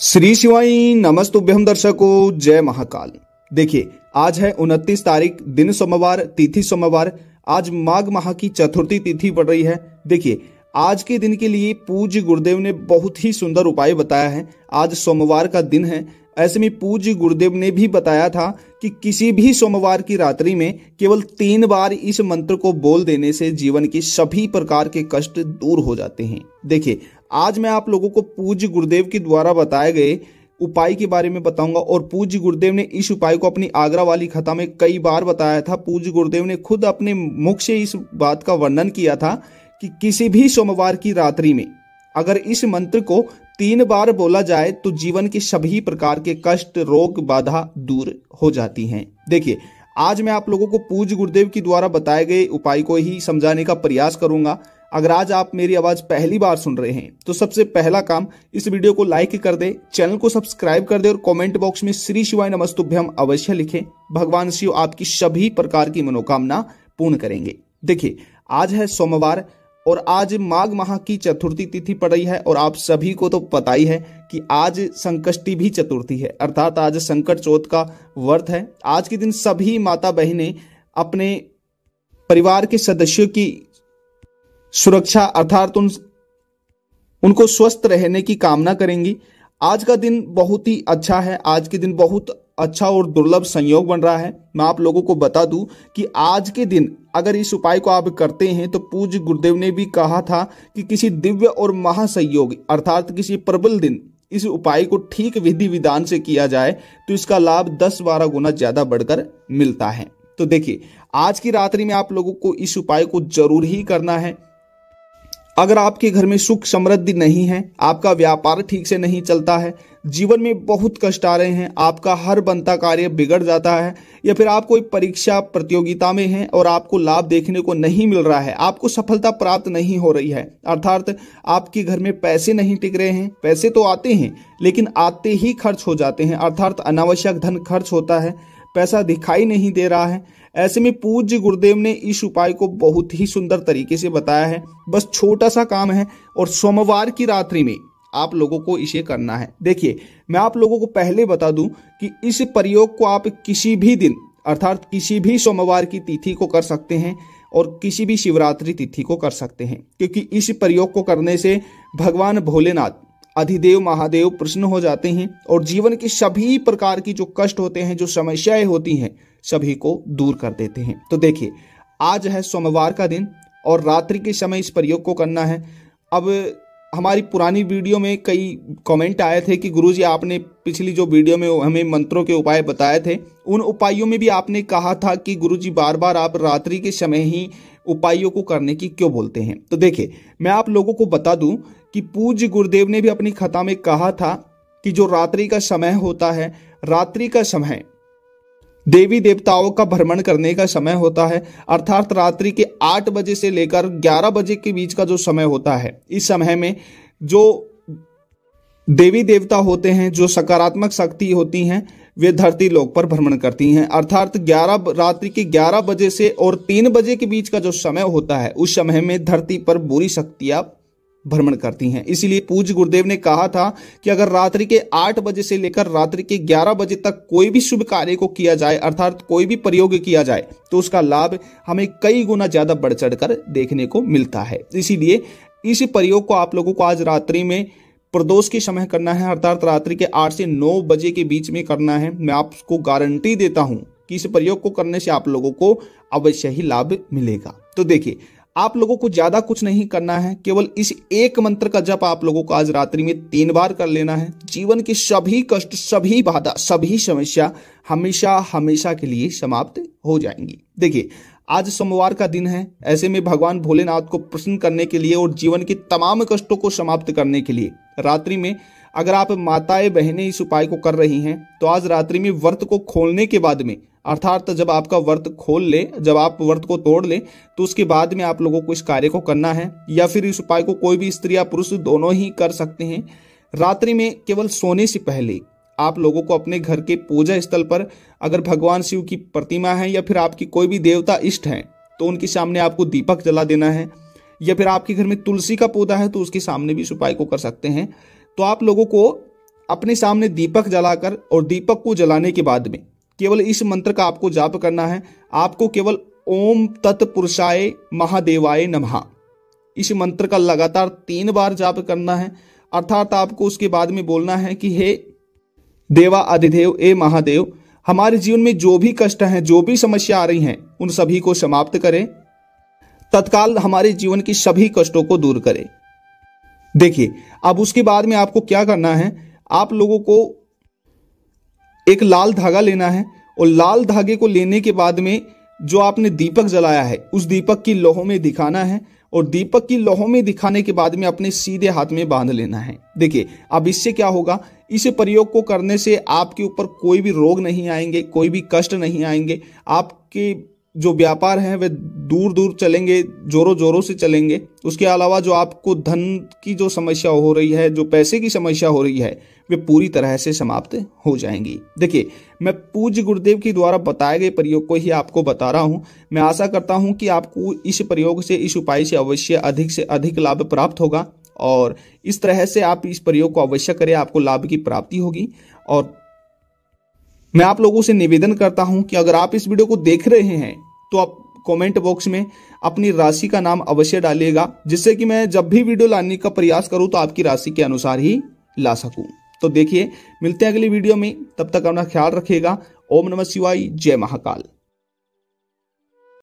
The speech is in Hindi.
श्री शिवाई नमस्तुभ्यम दर्शकों जय महाकाल देखिए आज है उनतीस तारीख दिन सोमवार तिथि सोमवार आज माघ माह की चतुर्थी तिथि पड़ रही है देखिए आज के दिन के लिए पूज्य गुरुदेव ने बहुत ही सुंदर उपाय बताया है आज सोमवार का दिन है ऐसे में पूज्य गुरुदेव ने भी बताया था कि किसी भी सोमवार की रात्रि में केवल तीन बार इस मंत्र को बोल देने से जीवन के सभी प्रकार के कष्ट दूर हो जाते हैं देखिए आज मैं आप लोगों को पूज्य गुरुदेव के द्वारा बताए गए उपाय के बारे में बताऊंगा और पूज्य गुरुदेव ने इस उपाय को अपनी आगरा वाली खता में कई बार बताया था पूज्य गुरुदेव ने खुद अपने मुख से इस बात का वर्णन किया था कि किसी भी सोमवार की रात्रि में अगर इस मंत्र को तीन बार बोला जाए तो जीवन के सभी प्रकार के कष्ट रोग बाधा दूर हो जाती हैं देखिए आज मैं आप लोगों को पूज्य गुरुदेव के द्वारा बताए गए उपाय को ही समझाने का प्रयास करूंगा अगर आज आप मेरी आवाज पहली बार सुन रहे हैं तो सबसे पहला काम इस वीडियो को लाइक कर दे चैनल को सब्सक्राइब कर दे और कमेंट बॉक्स में श्री शिवाय नमस्तुभ्यम अवश्य लिखें भगवान शिव आपकी सभी प्रकार की मनोकामना पूर्ण करेंगे देखिए आज है सोमवार और आज माघ माह की चतुर्थी तिथि पड़ रही है और आप सभी को तो पता ही है कि आज संकष्टि भी चतुर्थी है अर्थात आज संकट चौथ का व्रत है आज के दिन सभी माता बहनें अपने परिवार के सदस्यों की सुरक्षा अर्थात उन उनको स्वस्थ रहने की कामना करेंगी आज का दिन बहुत ही अच्छा है आज के दिन बहुत अच्छा और दुर्लभ संयोग बन रहा है मैं आप लोगों को बता दूं कि आज के दिन अगर इस उपाय को आप करते हैं तो पूज्य गुरुदेव ने भी कहा था कि किसी दिव्य और महासंयोग अर्थात किसी प्रबल दिन इस उपाय को ठीक विधि विधान से किया जाए तो इसका लाभ दस बारह गुना ज़्यादा बढ़कर मिलता है तो देखिए आज की रात्रि में आप लोगों को इस उपाय को जरूर ही करना है अगर आपके घर में सुख समृद्धि नहीं है आपका व्यापार ठीक से नहीं चलता है जीवन में बहुत कष्ट आ रहे हैं आपका हर बनता कार्य बिगड़ जाता है या फिर आप कोई परीक्षा प्रतियोगिता में हैं और आपको लाभ देखने को नहीं मिल रहा है आपको सफलता प्राप्त नहीं हो रही है अर्थात आपके घर में पैसे नहीं टिक रहे हैं पैसे तो आते हैं लेकिन आते ही खर्च हो जाते हैं अर्थात अनावश्यक धन खर्च होता है पैसा दिखाई नहीं दे रहा है ऐसे में पूज्य गुरुदेव ने इस उपाय को बहुत ही सुंदर तरीके से बताया है बस छोटा सा काम है और सोमवार की रात्रि में आप लोगों को इसे करना है देखिए मैं आप लोगों को पहले बता दूं कि इस प्रयोग को आप किसी भी दिन अर्थात किसी भी सोमवार की तिथि को कर सकते हैं और किसी भी शिवरात्रि तिथि को कर सकते हैं क्योंकि इस प्रयोग को करने से भगवान भोलेनाथ अधिदेव महादेव प्रसन्न हो जाते हैं और जीवन के सभी प्रकार की जो कष्ट होते हैं जो समस्याएं होती हैं सभी को दूर कर देते हैं तो देखिए आज है सोमवार का दिन और रात्रि के समय इस प्रयोग को करना है अब हमारी पुरानी वीडियो में कई कमेंट आए थे कि गुरुजी आपने पिछली जो वीडियो में हमें मंत्रों के उपाय बताए थे उन उपायों में भी आपने कहा था कि गुरुजी बार बार आप रात्रि के समय ही उपायों को करने की क्यों बोलते हैं तो देखिए मैं आप लोगों को बता दूं कि पूज्य गुरुदेव ने भी अपनी खता में कहा था कि जो रात्रि का समय होता है रात्रि का समय देवी देवताओं का भ्रमण करने का समय होता है अर्थात रात्रि के आठ बजे से लेकर ग्यारह बजे के बीच का जो समय होता है इस समय में जो देवी देवता होते हैं जो सकारात्मक शक्ति होती हैं वे धरती लोक पर भ्रमण करती हैं अर्थात ग्यारह रात्रि के ग्यारह बजे से और तीन बजे के बीच का जो समय होता है उस समय में धरती पर बुरी शक्तियां भ्रमण करती हैं इसीलिए पूज गुरुदेव ने कहा था कि अगर रात्रि के आठ बजे से लेकर रात्रि के ग्यारह बजे तक कोई भी शुभ कार्य को किया जाए अर्थात कोई भी प्रयोग किया जाए तो उसका लाभ हमें कई गुना ज्यादा बढ़ चढ़ कर देखने को मिलता है इसीलिए इस प्रयोग को आप लोगों को आज रात्रि में प्रदोष के समय करना है अर्थात रात्रि के आठ से नौ बजे के बीच में करना है मैं आपको गारंटी देता हूं कि इस प्रयोग को करने से आप लोगों को अवश्य ही लाभ मिलेगा तो देखिए आप लोगों को ज्यादा कुछ नहीं करना है केवल इस एक मंत्र का जप आप लोगों को आज रात्रि में तीन बार कर लेना है जीवन की सभी कष्ट सभी बाधा सभी समस्या हमेशा हमेशा के लिए समाप्त हो जाएंगी देखिए आज सोमवार का दिन है ऐसे में भगवान भोलेनाथ को प्रसन्न करने के लिए और जीवन के तमाम कष्टों को समाप्त करने के लिए रात्रि में अगर आप माताएं बहनें इस उपाय को कर रही हैं तो आज रात्रि में व्रत को खोलने के बाद में अर्थात जब आपका व्रत खोल ले जब आप व्रत को तोड़ ले तो उसके बाद में आप लोगों को इस कार्य को करना है या फिर इस उपाय को कोई भी स्त्री या पुरुष दोनों ही कर सकते हैं रात्रि में केवल सोने से पहले आप लोगों को अपने घर के पूजा स्थल पर अगर भगवान शिव की प्रतिमा है या फिर आपकी कोई भी देवता इष्ट हैं तो उनके सामने आपको दीपक जला देना है या फिर आपके घर में तुलसी का पौधा है तो उसके सामने भी इस उपाय को कर सकते हैं तो आप लोगों को अपने सामने दीपक जलाकर और दीपक को जलाने के बाद में केवल इस मंत्र का आपको जाप करना है आपको केवल ओम तत्पुरुषाय महादेवाय नमः इस मंत्र का लगातार तीन बार जाप करना है अर्थात आपको उसके बाद में बोलना है कि हे देवा अधिदेव ए महादेव हमारे जीवन में जो भी कष्ट हैं जो भी समस्या आ रही हैं उन सभी को समाप्त करें तत्काल हमारे जीवन की सभी कष्टों को दूर करें देखिए अब उसके बाद में आपको क्या करना है आप लोगों को एक लाल धागा लेना है और लाल धागे को लेने के बाद में जो आपने दीपक जलाया है उस दीपक की लोहों में दिखाना है और दीपक की लोहों में दिखाने के बाद में अपने सीधे हाथ में बांध लेना है देखिए अब इससे क्या होगा इस प्रयोग को करने से आपके ऊपर कोई भी रोग नहीं आएंगे कोई भी कष्ट नहीं आएंगे आपके जो व्यापार हैं वे दूर दूर चलेंगे जोरों जोरों से चलेंगे उसके अलावा जो आपको धन की जो समस्या हो रही है जो पैसे की समस्या हो रही है वे पूरी तरह से समाप्त हो जाएंगी देखिए मैं पूज्य गुरुदेव के द्वारा बताए गए प्रयोग को ही आपको बता रहा हूँ मैं आशा करता हूँ कि आपको इस प्रयोग से इस उपाय से अवश्य अधिक से अधिक लाभ प्राप्त होगा और इस तरह से आप इस प्रयोग को अवश्य करें आपको लाभ की प्राप्ति होगी और मैं आप लोगों से निवेदन करता हूं कि अगर आप इस वीडियो को देख रहे हैं तो आप कमेंट बॉक्स में अपनी राशि का नाम अवश्य डालिएगा जिससे कि मैं जब भी वीडियो लाने का प्रयास करूं तो आपकी राशि के अनुसार ही ला सकूं तो देखिए मिलते हैं अगली वीडियो में तब तक अपना ख्याल रखिएगा ओम नमः शिवाय जय महाकाल